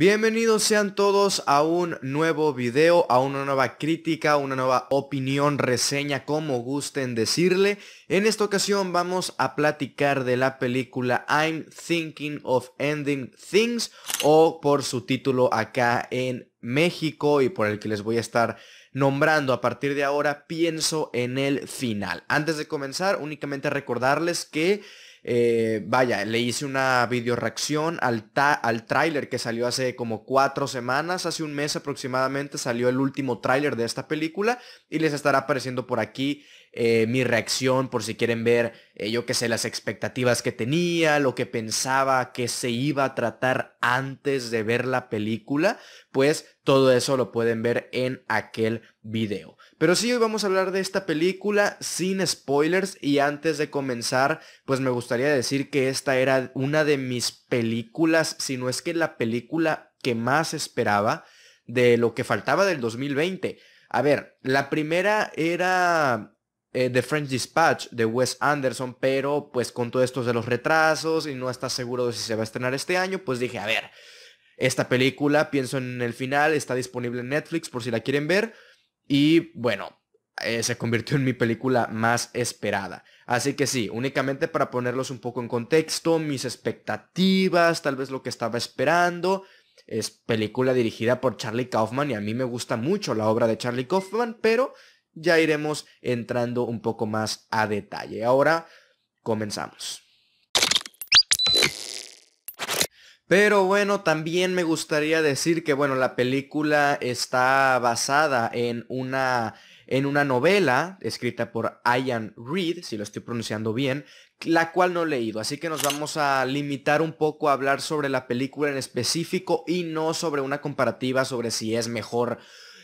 Bienvenidos sean todos a un nuevo video, a una nueva crítica, una nueva opinión, reseña, como gusten decirle. En esta ocasión vamos a platicar de la película I'm Thinking of Ending Things o por su título acá en México y por el que les voy a estar nombrando a partir de ahora, pienso en el final. Antes de comenzar, únicamente recordarles que eh, vaya, le hice una video reacción al, al tráiler que salió hace como cuatro semanas, hace un mes aproximadamente salió el último tráiler de esta película y les estará apareciendo por aquí eh, mi reacción por si quieren ver, eh, yo qué sé, las expectativas que tenía, lo que pensaba que se iba a tratar antes de ver la película, pues todo eso lo pueden ver en aquel video. Pero sí, hoy vamos a hablar de esta película sin spoilers y antes de comenzar, pues me gustaría decir que esta era una de mis películas, si no es que la película que más esperaba de lo que faltaba del 2020. A ver, la primera era The eh, French Dispatch de Wes Anderson, pero pues con todo esto de los retrasos y no está seguro de si se va a estrenar este año, pues dije, a ver, esta película, pienso en el final, está disponible en Netflix por si la quieren ver. Y bueno, eh, se convirtió en mi película más esperada. Así que sí, únicamente para ponerlos un poco en contexto, mis expectativas, tal vez lo que estaba esperando. Es película dirigida por Charlie Kaufman y a mí me gusta mucho la obra de Charlie Kaufman, pero ya iremos entrando un poco más a detalle. Ahora comenzamos. Pero bueno, también me gustaría decir que bueno, la película está basada en una en una novela escrita por Ian Reed, si lo estoy pronunciando bien, la cual no he leído, así que nos vamos a limitar un poco a hablar sobre la película en específico y no sobre una comparativa sobre si es mejor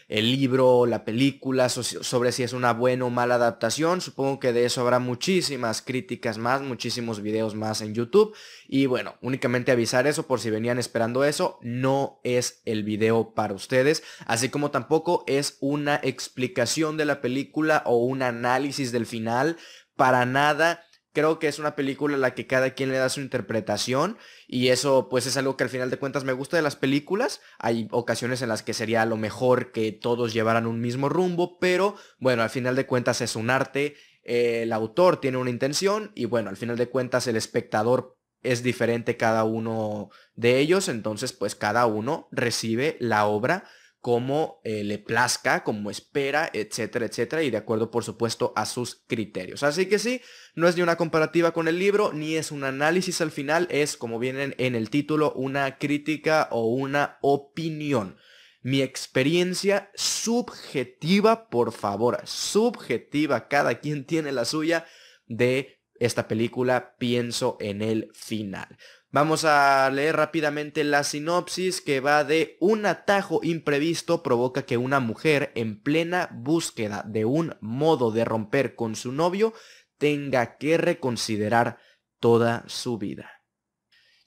el libro la película, sobre si es una buena o mala adaptación. Supongo que de eso habrá muchísimas críticas más, muchísimos videos más en YouTube. Y bueno, únicamente avisar eso por si venían esperando eso, no es el video para ustedes, así como tampoco es una explicación de la película o un análisis del final. Para nada creo que es una película en la que cada quien le da su interpretación y eso pues es algo que al final de cuentas me gusta de las películas. Hay ocasiones en las que sería lo mejor que todos llevaran un mismo rumbo, pero bueno, al final de cuentas es un arte, el autor tiene una intención y bueno, al final de cuentas el espectador es diferente cada uno de ellos, entonces pues cada uno recibe la obra como eh, le plazca, como espera, etcétera, etcétera, y de acuerdo, por supuesto, a sus criterios. Así que sí, no es ni una comparativa con el libro, ni es un análisis al final, es, como vienen en el título, una crítica o una opinión. Mi experiencia subjetiva, por favor, subjetiva, cada quien tiene la suya de esta película, pienso en el final. Vamos a leer rápidamente la sinopsis que va de un atajo imprevisto provoca que una mujer en plena búsqueda de un modo de romper con su novio tenga que reconsiderar toda su vida.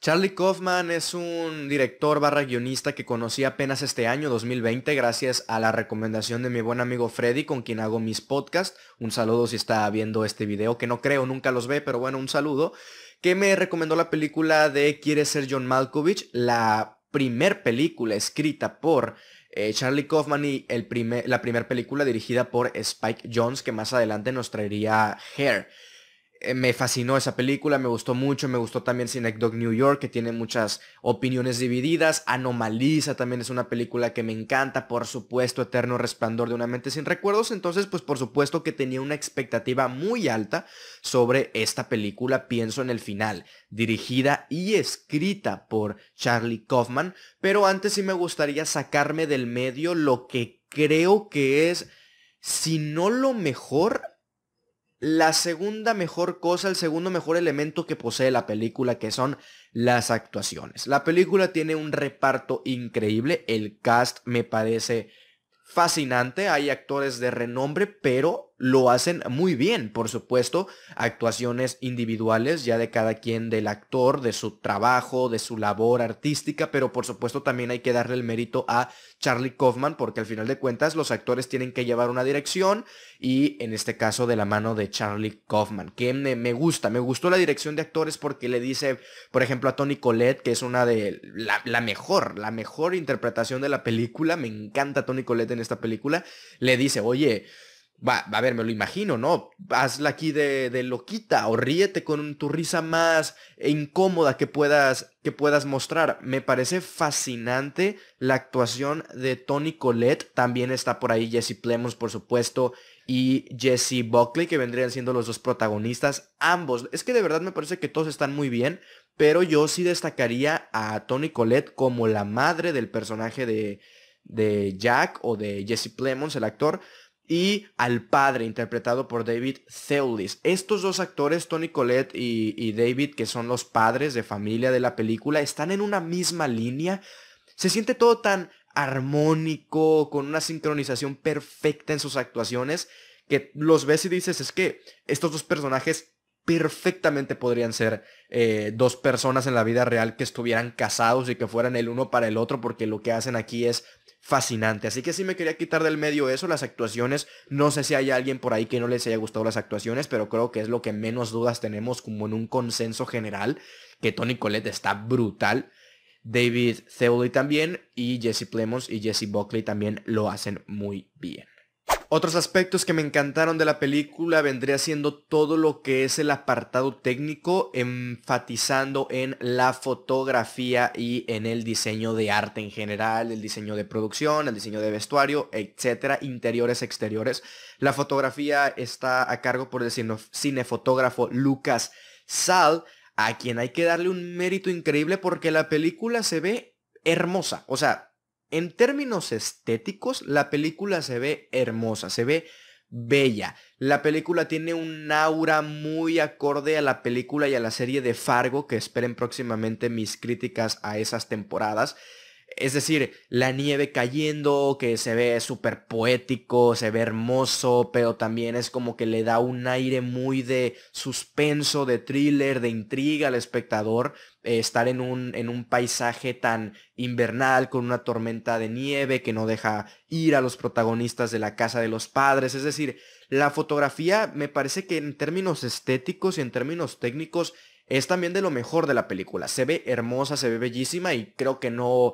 Charlie Kaufman es un director barra guionista que conocí apenas este año 2020 gracias a la recomendación de mi buen amigo Freddy con quien hago mis podcasts. Un saludo si está viendo este video, que no creo, nunca los ve, pero bueno, un saludo que me recomendó la película de Quiere ser John Malkovich, la primer película escrita por eh, Charlie Kaufman y el primer, la primera película dirigida por Spike Jones, que más adelante nos traería Hair. Eh, me fascinó esa película, me gustó mucho, me gustó también Sinek Dog New York, que tiene muchas opiniones divididas, Anomaliza también es una película que me encanta, por supuesto, Eterno Resplandor de una mente sin recuerdos, entonces pues por supuesto que tenía una expectativa muy alta sobre esta película, pienso en el final, dirigida y escrita por Charlie Kaufman, pero antes sí me gustaría sacarme del medio lo que creo que es, si no lo mejor, la segunda mejor cosa, el segundo mejor elemento que posee la película, que son las actuaciones. La película tiene un reparto increíble, el cast me parece fascinante, hay actores de renombre, pero lo hacen muy bien, por supuesto, actuaciones individuales ya de cada quien del actor, de su trabajo, de su labor artística, pero por supuesto también hay que darle el mérito a Charlie Kaufman porque al final de cuentas los actores tienen que llevar una dirección y en este caso de la mano de Charlie Kaufman, que me, gusta, me gustó la dirección de actores porque le dice, por ejemplo, a Tony Collette, que es una de la, la mejor, la mejor interpretación de la película, me encanta Tony Collette en esta película, le dice, oye, Va, a ver, me lo imagino, ¿no? Hazla aquí de, de, loquita o ríete con tu risa más incómoda que puedas, que puedas mostrar. Me parece fascinante la actuación de Tony Collette. También está por ahí Jesse Plemons, por supuesto, y Jesse Buckley, que vendrían siendo los dos protagonistas. Ambos. Es que de verdad me parece que todos están muy bien. Pero yo sí destacaría a Tony Collette como la madre del personaje de, de Jack o de Jesse Plemons, el actor y al padre, interpretado por David Thewlis. Estos dos actores, Tony Collette y, David, que son los padres de familia de la película, están en una misma línea. Se siente todo tan armónico, con una sincronización perfecta en sus actuaciones, que los ves y dices, es que estos dos personajes perfectamente podrían ser eh, dos personas en la vida real que estuvieran casados y que fueran el uno para el otro, porque lo que hacen aquí es fascinante. Así que sí me quería quitar del medio eso, las actuaciones. No sé si hay alguien por ahí que no les haya gustado las actuaciones, pero creo que es lo que menos dudas tenemos como en un consenso general, que Tony Collette está brutal. David Theoli también y Jesse Plemons y Jesse Buckley también lo hacen muy bien. Otros aspectos que me encantaron de la película vendría siendo todo lo que es el apartado técnico, enfatizando en la fotografía y en el diseño de arte en general, el diseño de producción, el diseño de vestuario, etcétera, interiores, exteriores. La fotografía está a cargo por el cinefotógrafo Lucas Sal, a quien hay que darle un mérito increíble porque la película se ve hermosa. O sea, en términos estéticos, la película se ve hermosa, se ve bella. La película tiene un aura muy acorde a la película y a la serie de Fargo, que esperen próximamente mis críticas a esas temporadas. Es decir, la nieve cayendo, que se ve súper poético, se ve hermoso, pero también es como que le da un aire muy de suspenso, de thriller, de intriga al espectador. Eh, estar en un, en un paisaje tan invernal, con una tormenta de nieve que no deja ir a los protagonistas de la casa de los padres. Es decir, la fotografía me parece que en términos estéticos y en términos técnicos es también de lo mejor de la película. Se ve hermosa, se ve bellísima y creo que no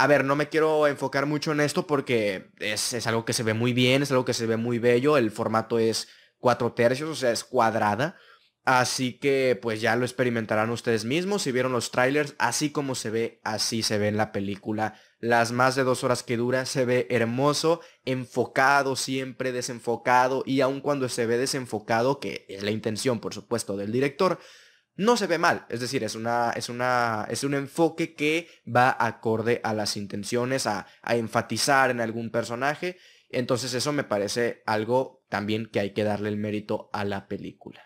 a ver, no me quiero enfocar mucho en esto porque es, algo que se ve muy bien, es algo que se ve muy bello, el formato es cuatro tercios, o sea, es cuadrada. Así que pues ya lo experimentarán ustedes mismos. Si vieron los trailers, así como se ve, así se ve en la película. Las más de dos horas que dura, se ve hermoso, enfocado siempre, desenfocado. Y aun cuando se ve desenfocado, que es la intención, por supuesto, del director, no se ve mal. Es decir, es, una, es, una, es un enfoque que va acorde a las intenciones, a, enfatizar en algún personaje. Entonces eso me parece algo también que hay que darle el mérito a la película.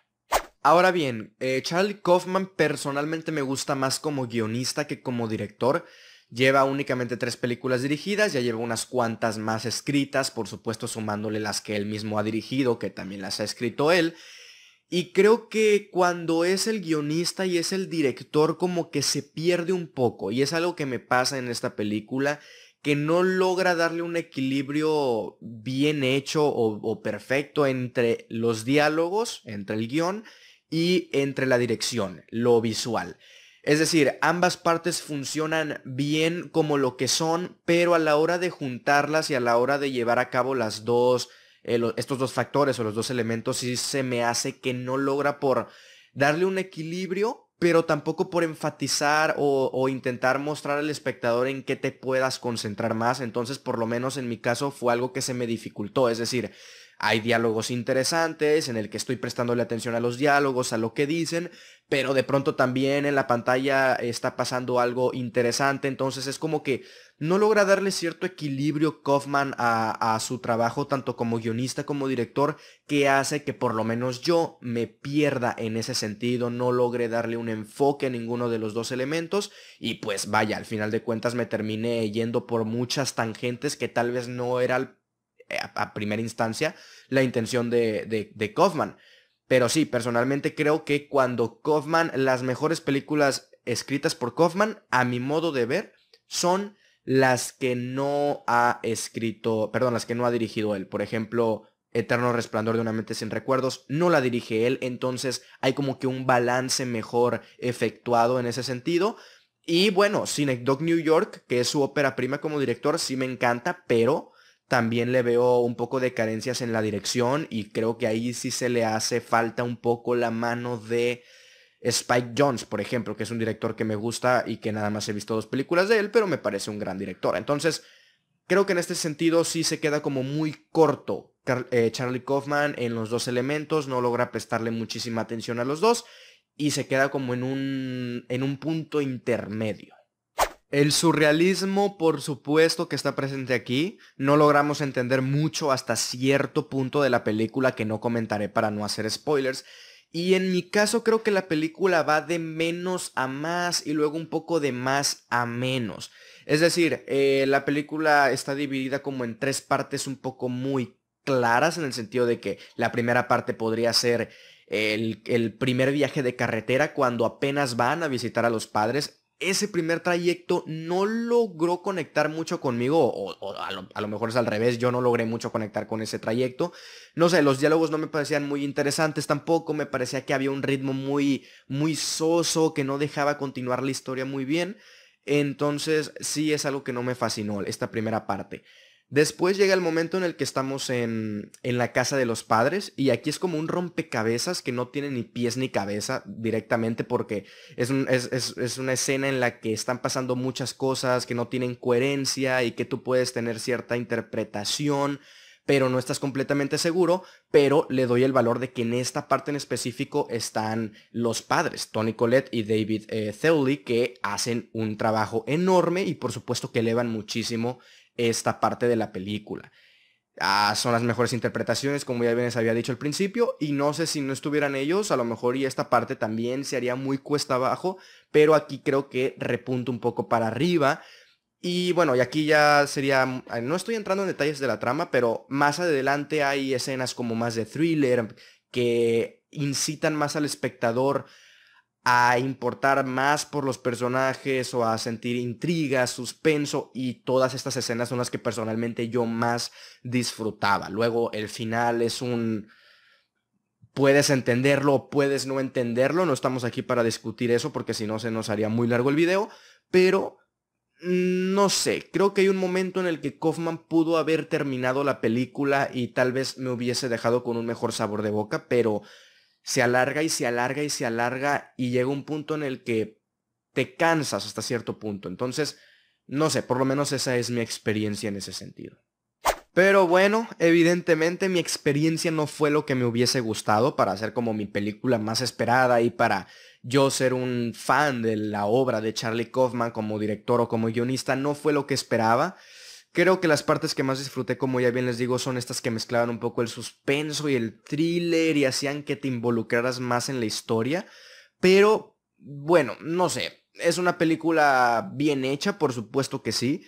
Ahora bien, eh, Charlie Kaufman personalmente me gusta más como guionista que como director. Lleva únicamente tres películas dirigidas, ya lleva unas cuantas más escritas, por supuesto sumándole las que él mismo ha dirigido, que también las ha escrito él. Y creo que cuando es el guionista y es el director como que se pierde un poco. Y es algo que me pasa en esta película, que no logra darle un equilibrio bien hecho o, perfecto entre los diálogos, entre el guión y entre la dirección, lo visual. Es decir, ambas partes funcionan bien como lo que son, pero a la hora de juntarlas y a la hora de llevar a cabo las dos eh, estos dos factores o los dos elementos sí se me hace que no logra por darle un equilibrio, pero tampoco por enfatizar o, o, intentar mostrar al espectador en qué te puedas concentrar más. Entonces, por lo menos en mi caso, fue algo que se me dificultó. Es decir, hay diálogos interesantes en el que estoy prestándole atención a los diálogos, a lo que dicen, pero de pronto también en la pantalla está pasando algo interesante, entonces es como que no logra darle cierto equilibrio Kaufman a, su trabajo, tanto como guionista como director, que hace que por lo menos yo me pierda en ese sentido, no logre darle un enfoque a ninguno de los dos elementos, y pues vaya, al final de cuentas me terminé yendo por muchas tangentes que tal vez no era el eh, a, primera instancia la intención de, de Kaufman. Pero sí, personalmente creo que cuando Kaufman, las mejores películas escritas por Kaufman, a mi modo de ver, son las que no ha escrito, perdón, las que no ha dirigido él. Por ejemplo, Eterno Resplandor de una mente sin recuerdos, no la dirige él, entonces hay como que un balance mejor efectuado en ese sentido. Y bueno, Cinecdog New York, que es su ópera prima como director, sí me encanta, pero también le veo un poco de carencias en la dirección y creo que ahí sí se le hace falta un poco la mano de Spike Jones, por ejemplo, que es un director que me gusta y que nada más he visto dos películas de él, pero me parece un gran director. Entonces, creo que en este sentido sí se queda como muy corto eh, Charlie Kaufman en los dos elementos, no logra prestarle muchísima atención a los dos y se queda como en un, en un punto intermedio. El surrealismo, por supuesto, que está presente aquí. No logramos entender mucho hasta cierto punto de la película que no comentaré para no hacer spoilers. Y en mi caso creo que la película va de menos a más y luego un poco de más a menos. Es decir, eh, la película está dividida como en tres partes un poco muy claras en el sentido de que la primera parte podría ser el primer viaje de carretera cuando apenas van a visitar a los padres ese primer trayecto no logró conectar mucho conmigo, o, a, lo, mejor es al revés, yo no logré mucho conectar con ese trayecto. No sé, los diálogos no me parecían muy interesantes tampoco, me parecía que había un ritmo muy, muy soso, que no dejaba continuar la historia muy bien. Entonces sí es algo que no me fascinó esta primera parte. Después llega el momento en el que estamos en, en, la casa de los padres y aquí es como un rompecabezas que no tiene ni pies ni cabeza directamente porque es, es, una escena en la que están pasando muchas cosas que no tienen coherencia y que tú puedes tener cierta interpretación, pero no estás completamente seguro, pero le doy el valor de que en esta parte en específico están los padres, Tony Collette y David eh, que hacen un trabajo enorme y por supuesto que elevan muchísimo esta parte de la película. Ah, son las mejores interpretaciones, como ya bien les había dicho al principio, y no sé si no estuvieran ellos, a lo mejor y esta parte también se haría muy cuesta abajo, pero aquí creo que repunto un poco para arriba. Y bueno, y aquí ya sería, mm, ah, no estoy entrando en detalles de la trama, pero más adelante hay escenas como más de thriller, que incitan más al espectador a importar más por los personajes o a sentir intriga, suspenso y todas estas escenas son las que personalmente yo más disfrutaba. Luego el final es un... Puedes entenderlo, o puedes no entenderlo, no estamos aquí para discutir eso porque si no se nos haría muy largo el video, pero mm, no sé, creo que hay un momento en el que Kaufman pudo haber terminado la película y tal vez me hubiese dejado con un mejor sabor de boca, pero se alarga y se alarga y se alarga y llega un punto en el que te cansas hasta cierto punto. Entonces, no sé, por lo menos esa es mi experiencia en ese sentido. Pero bueno, evidentemente mi experiencia no fue lo que me hubiese gustado para hacer como mi película más esperada y para yo ser un fan de la obra de Charlie Kaufman como director o como guionista, no fue lo que esperaba. Creo que las partes que más disfruté, como ya bien les digo, son estas que mezclaban un poco el suspenso y el thriller y hacían que te involucraras más en la historia. Pero, bueno, no sé. Es una película bien hecha, por supuesto que sí.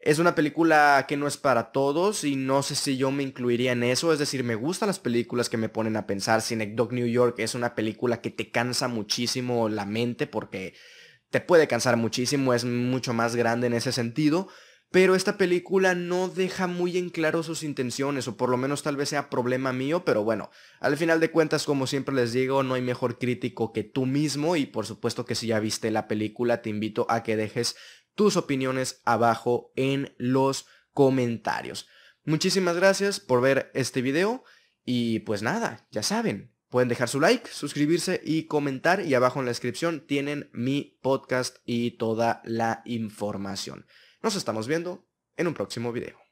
Es una película que no es para todos y no sé si yo me incluiría en eso. Es decir, me gustan las películas que me ponen a pensar. Cinecdog New York es una película que te cansa muchísimo la mente porque te puede cansar muchísimo. Es mucho más grande en ese sentido pero esta película no deja muy en claro sus intenciones, o por lo menos tal vez sea problema mío, pero bueno, al final de cuentas, como siempre les digo, no hay mejor crítico que tú mismo, y por supuesto que si ya viste la película, te invito a que dejes tus opiniones abajo en los comentarios. Muchísimas gracias por ver este video, y pues nada, ya saben, pueden dejar su like, suscribirse y comentar, y abajo en la descripción tienen mi podcast y toda la información. Nos estamos viendo en un próximo video.